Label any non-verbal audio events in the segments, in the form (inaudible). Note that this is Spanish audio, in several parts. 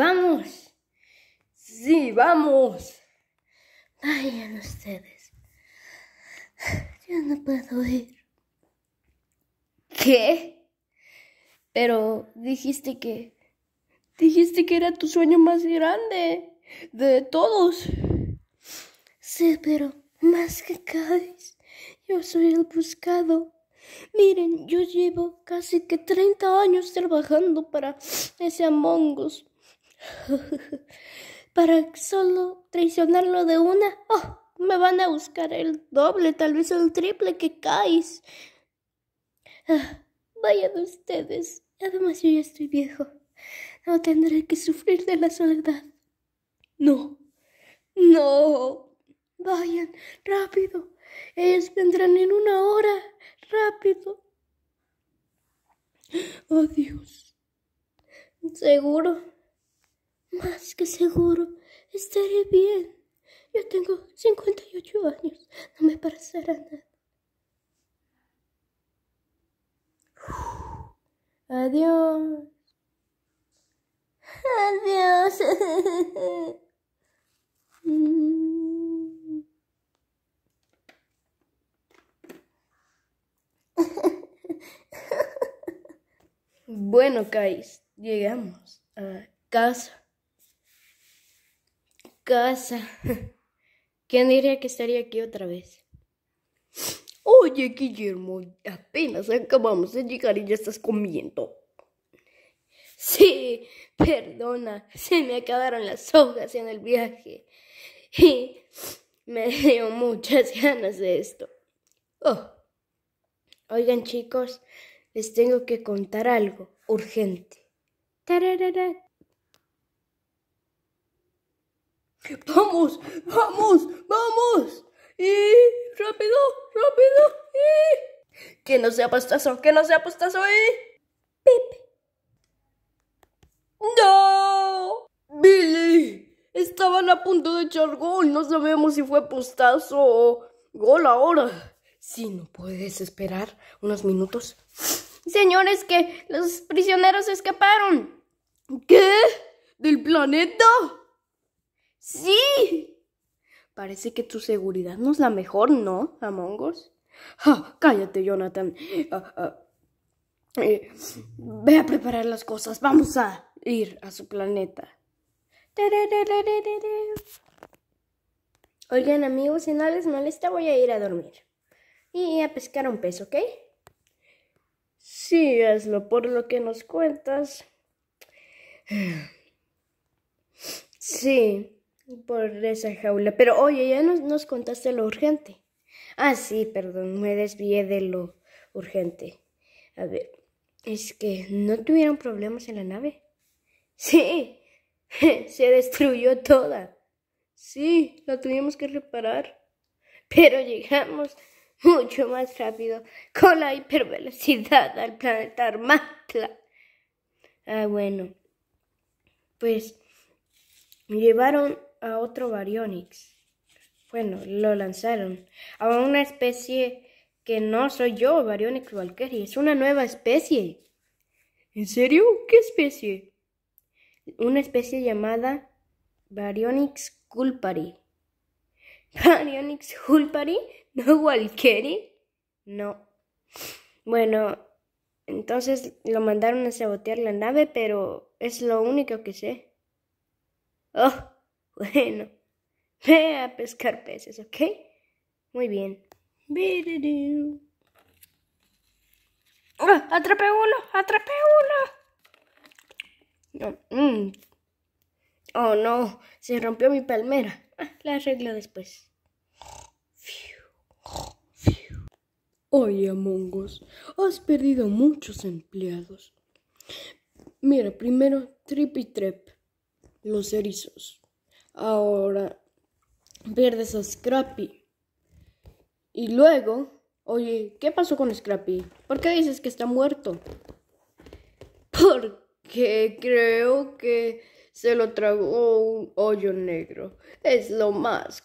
vamos. Sí, vamos. Vayan ustedes. Yo no puedo ir. ¿Qué? Pero dijiste que... Dijiste que era tu sueño más grande de todos. Sí, pero más que cada yo soy el buscado. Miren, yo llevo casi que 30 años trabajando para ese Among Us. (laughs) Para solo traicionarlo de una. Oh, me van a buscar el doble, tal vez el triple que caes. Ah, vayan ustedes. Además, yo ya estoy viejo. No tendré que sufrir de la soledad. No. No. Vayan, rápido. Ellos vendrán en una hora. Rápido. Adiós oh, Seguro más que seguro, estaré bien. Yo tengo 58 años, no me pasará nada. (sighs) Adiós. Adiós. (laughs) bueno, Kais, llegamos a casa casa. ¿Quién diría que estaría aquí otra vez? Oye, Guillermo, apenas acabamos de llegar y ya estás comiendo. Sí, perdona, se me acabaron las hojas en el viaje. Y me dio muchas (laughs) ganas de esto. Oh. Oigan, chicos, les tengo que contar algo urgente. Vamos, vamos, vamos. Y rápido, rápido. Y... Que no sea postazo! que no sea postazo! Y... Pip. No. Billy. Estaban a punto de echar gol. No sabemos si fue postazo o gol ahora. Si sí, no puedes esperar unos minutos. Señores, que los prisioneros escaparon. ¿Qué? ¿Del planeta? ¡Sí! Parece que tu seguridad no es la mejor, ¿no, Among Us? Ah, ¡Cállate, Jonathan! Ah, ah. Eh, ve a preparar las cosas. Vamos a ir a su planeta. Oigan, amigos, si no les molesta, voy a ir a dormir. Y a pescar un pez, ¿ok? Sí, hazlo por lo que nos cuentas. (sighs) Sí por esa jaula. Pero oye, ya nos, contaste lo urgente. Ah, sí, perdón, me desvié de lo urgente. A ver, es que no tuvieron problemas en la nave. Sí, (laughs) se destruyó toda. Sí, la tuvimos que reparar. Pero llegamos mucho más rápido con la hipervelocidad al planeta Armatla. Ah, bueno. Pues me llevaron a otro Baryonyx. Bueno, lo lanzaron a una especie que no soy yo, Baryonyx Valkyrie. Es una nueva especie. ¿En serio? ¿Qué especie? Una especie llamada Baryonyx culpari. (laughs) ¿Baryonyx culpari? ¿No Valkyrie? No. Bueno, entonces lo mandaron a sabotear la nave, pero es lo único que sé. ¡Oh! Bueno, (laughs) ve a pescar peces, ¿ok? Muy bien. ¡Ah! ¡Atrapé uno! ¡Atrapé uno! Mm. Oh, no. Se rompió mi palmera. Ah, la arreglo después. Oye, Among has perdido muchos empleados. Mira, primero Trip y Trep, los erizos. Ahora pierdes a Scrappy. Y luego, oye, ¿qué pasó con Scrappy? ¿Por qué dices que está muerto? Porque creo que se lo tragó un hoyo negro. Es lo más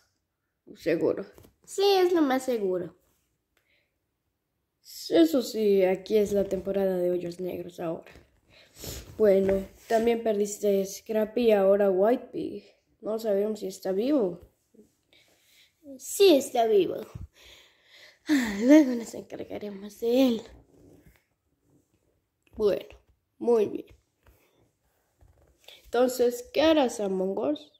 seguro. Sí, es lo más seguro. Eso sí, aquí es la temporada de hoyos negros ahora. Bueno, también perdiste Scrappy ahora White Pig. No sabemos si está vivo. Sí está vivo. Luego nos encargaremos de él. Bueno, muy bien. Entonces, ¿qué harás, Among Us?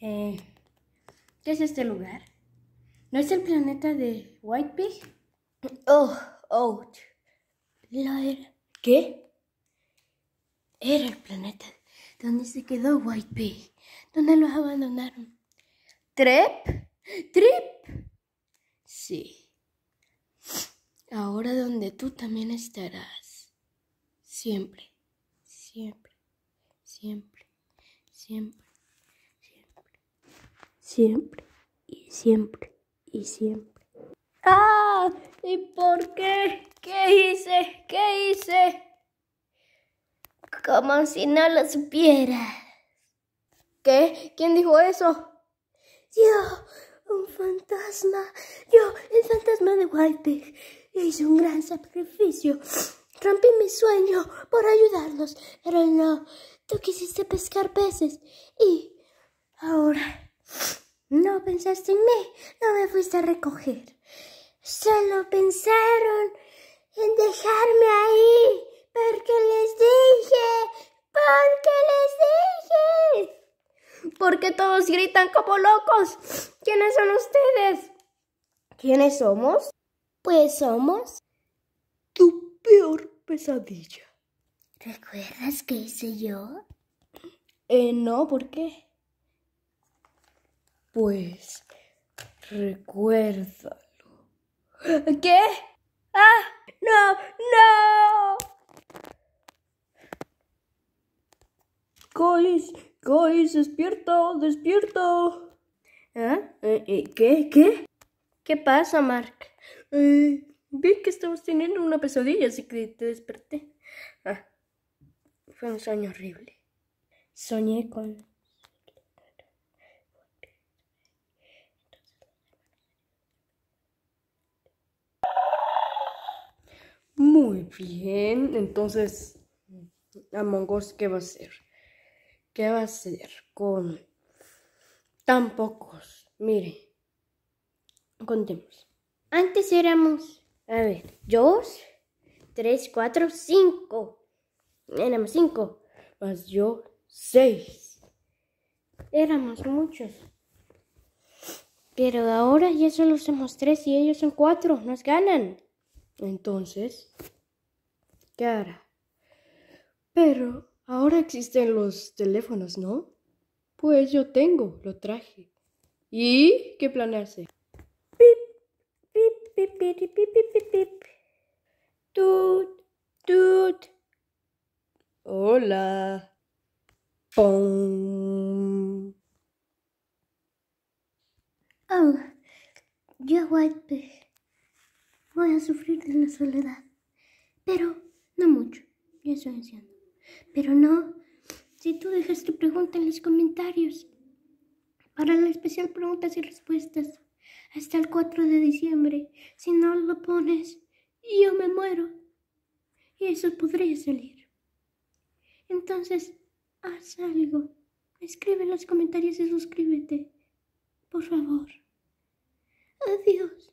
Eh, ¿Qué es este lugar? ¿No es el planeta de White Pig? Oh, oh. lo era. ¿Qué? Era el planeta donde se quedó White Pig, donde los abandonaron. ¿Trip? ¿Trip? Sí. Ahora donde tú también estarás. Siempre, siempre, siempre, siempre, siempre, siempre y siempre y siempre. ¡Ah! ¿Y por qué? ¿Qué hice? ¿Qué hice? Como si no lo supieras. ¿Qué? ¿Quién dijo eso? Yo, un fantasma. Yo, el fantasma de Whitebeck. Hice un gran sacrificio. Rompí mi sueño por ayudarlos, pero no. Tú quisiste pescar peces y ahora no pensaste en mí, no me fuiste a recoger. Solo pensaron en dejarme ahí, porque les dije, porque les dije. Porque todos gritan como locos. ¿Quiénes son ustedes? ¿Quiénes somos? Pues somos tu peor pesadilla. ¿Recuerdas qué hice yo? Eh, no, ¿por qué? Pues recuérdalo. ¿Qué? ¡Ah! ¡No! ¡No! Cois, Cois, despierto, despierto. ¿Ah? Eh, eh, ¿Qué? ¿Qué? ¿Qué pasa, Mark? Eh, vi que estamos teniendo una pesadilla, así que te desperté. Ah, fue un sueño horrible. Soñé con Bien, entonces Among Us, ¿qué va a hacer? ¿Qué va a hacer con tan pocos? Mire, contemos. Antes éramos, a ver, dos, tres, cuatro, cinco. Éramos cinco. Más yo, seis. Éramos muchos. Pero ahora ya solo somos tres y ellos son cuatro. Nos ganan. Entonces, pero ahora existen los teléfonos, ¿no? Pues yo tengo, lo traje. ¿Y qué planearse? Pip, pip, pip, pip, pip, pip, pip. Tut, Hola. Pong. Oh, yo, White. voy a sufrir de la soledad. Pero no mucho, ya estoy haciendo. Pero no, si tú dejas tu pregunta en los comentarios para la especial preguntas y respuestas hasta el 4 de diciembre, si no lo pones, yo me muero. Y eso podría salir. Entonces, haz algo. Escribe en los comentarios y suscríbete. Por favor. Adiós.